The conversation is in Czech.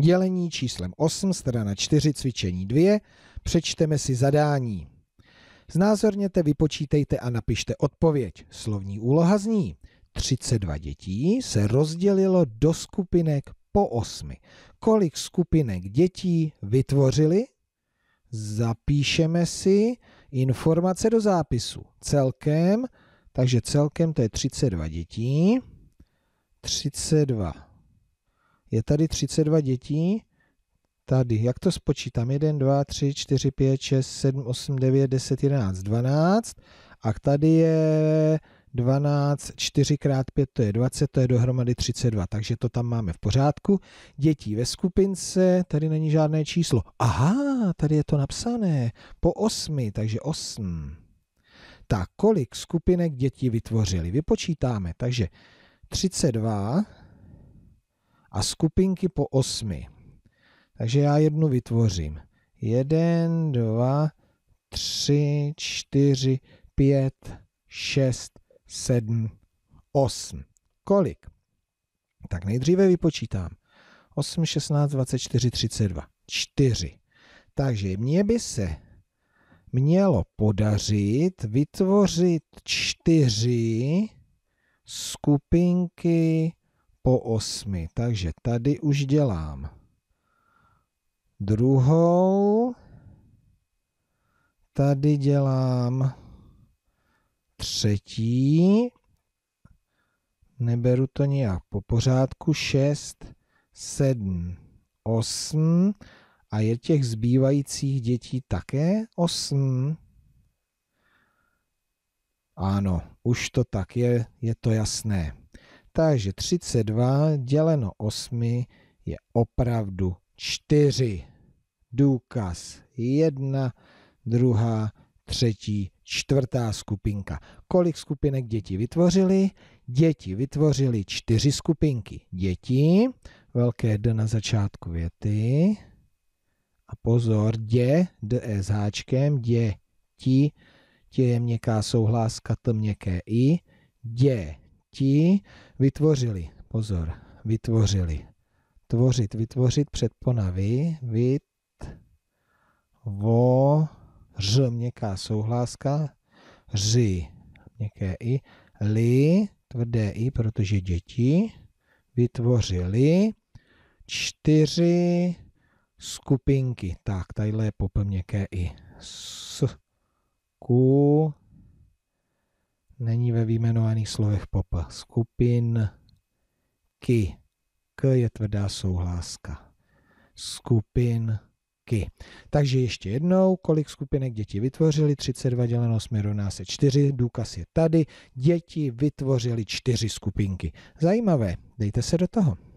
Dělení číslem 8, strana 4, cvičení 2, přečteme si zadání. Znázorněte, vypočítejte a napište odpověď. Slovní úloha zní 32 dětí se rozdělilo do skupinek po 8. Kolik skupinek dětí vytvořili? Zapíšeme si informace do zápisu. Celkem, takže celkem to je 32 dětí. 32 je tady 32 dětí, tady, jak to spočítám, 1, 2, 3, 4, 5, 6, 7, 8, 9, 10, 11, 12 a tady je 12, 4 x 5 to je 20, to je dohromady 32, takže to tam máme v pořádku. Dětí ve skupince, tady není žádné číslo. Aha, tady je to napsané, po 8, takže 8. Tak, kolik skupinek dětí vytvořili? Vypočítáme, takže 32 a skupinky po osmi. Takže já jednu vytvořím. Jeden, dva, tři, čtyři, pět, šest, sedm, osm. Kolik? Tak nejdříve vypočítám. 8, 16, 24, 32. 4. Takže mně by se mělo podařit vytvořit 4 skupinky po osmi, Takže tady už dělám druhou, tady dělám třetí, neberu to nějak po pořádku, šest, sedm, osm a je těch zbývajících dětí také osm? Ano, už to tak je, je to jasné že 32 děleno 8 je opravdu 4. Důkaz 1, druhá, třetí, čtvrtá skupinka. Kolik skupinek děti vytvořili? Děti vytvořili čtyři skupinky. Děti, velké D na začátku věty. A pozor, dě, D e s háčkem, děti, tě je měkká souhláska, to měkké i, dě, ti vytvořili, pozor, vytvořili, tvořit, vytvořit předpona vy, vyt, vo, ř, měkká souhláska, ři, měkké i, li, tvrdé i, protože děti vytvořili čtyři skupinky. Tak, tadyhle je pop měkké i. S, ku, není ve výjmenovaných slovech pop. Skupin ky. K je tvrdá souhláska. Skupin ky. Takže ještě jednou, kolik skupinek děti vytvořili? 32 děleno 8 rovná se 4, důkaz je tady. Děti vytvořili čtyři skupinky. Zajímavé, dejte se do toho.